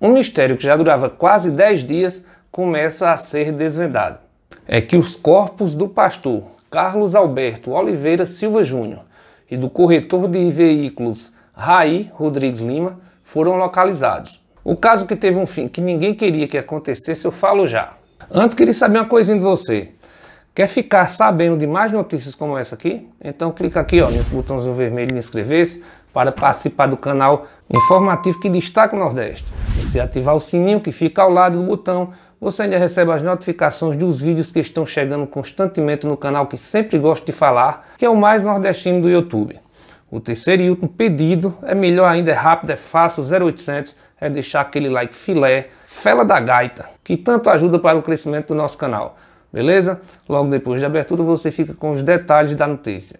Um mistério que já durava quase 10 dias começa a ser desvendado. É que os corpos do pastor Carlos Alberto Oliveira Silva Júnior e do corretor de veículos Raí Rodrigues Lima foram localizados. O caso que teve um fim que ninguém queria que acontecesse, eu falo já. Antes queria saber uma coisinha de você. Quer ficar sabendo de mais notícias como essa aqui? Então clica aqui ó, nesse botãozinho vermelho de inscrever-se para participar do canal informativo que destaca o Nordeste você ativar o sininho que fica ao lado do botão, você ainda recebe as notificações dos vídeos que estão chegando constantemente no canal que sempre gosto de falar, que é o mais nordestino do YouTube. O terceiro e último pedido é melhor ainda, é rápido, é fácil, 0800, é deixar aquele like filé, fela da gaita, que tanto ajuda para o crescimento do nosso canal. Beleza? Logo depois de abertura você fica com os detalhes da notícia.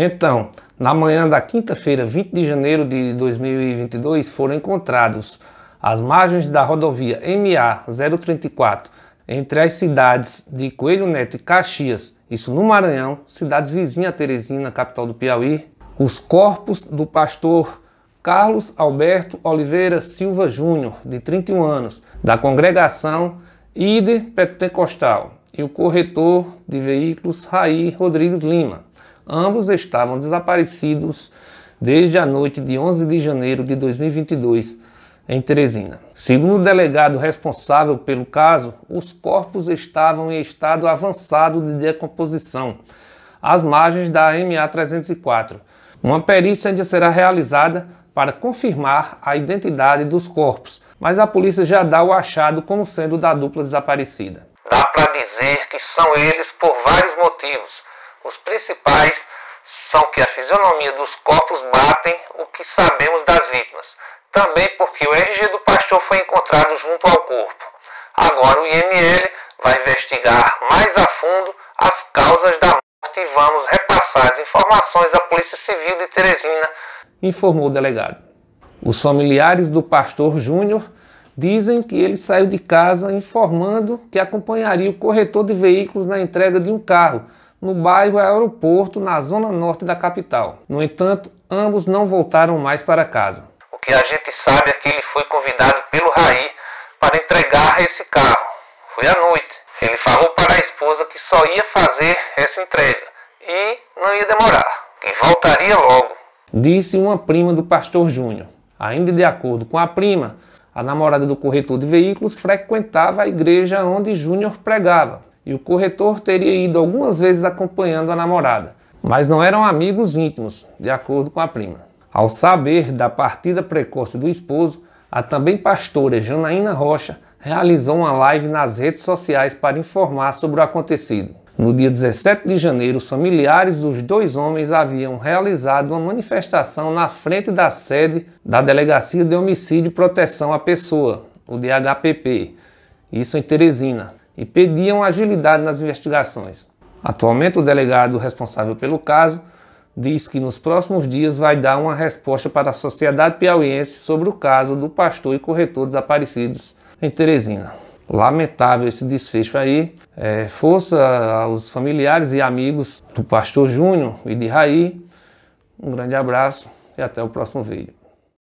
Então, na manhã da quinta-feira, 20 de janeiro de 2022, foram encontrados às margens da rodovia MA 034, entre as cidades de Coelho Neto e Caxias, isso no Maranhão, cidades vizinhas a Teresina, capital do Piauí, os corpos do pastor Carlos Alberto Oliveira Silva Júnior, de 31 anos, da congregação Ider Pentecostal, e o corretor de veículos Raí Rodrigues Lima, Ambos estavam desaparecidos desde a noite de 11 de janeiro de 2022 em Teresina. Segundo o delegado responsável pelo caso, os corpos estavam em estado avançado de decomposição, às margens da MA 304. Uma perícia ainda será realizada para confirmar a identidade dos corpos, mas a polícia já dá o achado como sendo da dupla desaparecida. Dá para dizer que são eles por vários motivos, os principais são que a fisionomia dos corpos batem o que sabemos das vítimas, também porque o RG do pastor foi encontrado junto ao corpo. Agora o IML vai investigar mais a fundo as causas da morte e vamos repassar as informações à Polícia Civil de Teresina, informou o delegado. Os familiares do pastor Júnior dizem que ele saiu de casa informando que acompanharia o corretor de veículos na entrega de um carro no bairro Aeroporto, na zona norte da capital. No entanto, ambos não voltaram mais para casa. O que a gente sabe é que ele foi convidado pelo Raí para entregar esse carro. Foi à noite. Ele falou para a esposa que só ia fazer essa entrega e não ia demorar, que voltaria logo. Disse uma prima do pastor Júnior. Ainda de acordo com a prima, a namorada do corretor de veículos frequentava a igreja onde Júnior pregava e o corretor teria ido algumas vezes acompanhando a namorada, mas não eram amigos íntimos, de acordo com a prima. Ao saber da partida precoce do esposo, a também pastora Janaína Rocha realizou uma live nas redes sociais para informar sobre o acontecido. No dia 17 de janeiro, os familiares dos dois homens haviam realizado uma manifestação na frente da sede da Delegacia de Homicídio e Proteção à Pessoa, o DHPP, isso em Teresina, e pediam agilidade nas investigações. Atualmente, o delegado responsável pelo caso diz que nos próximos dias vai dar uma resposta para a sociedade piauiense sobre o caso do pastor e corretor desaparecidos em Teresina. Lamentável esse desfecho aí. É, força aos familiares e amigos do pastor Júnior e de Raí. Um grande abraço e até o próximo vídeo.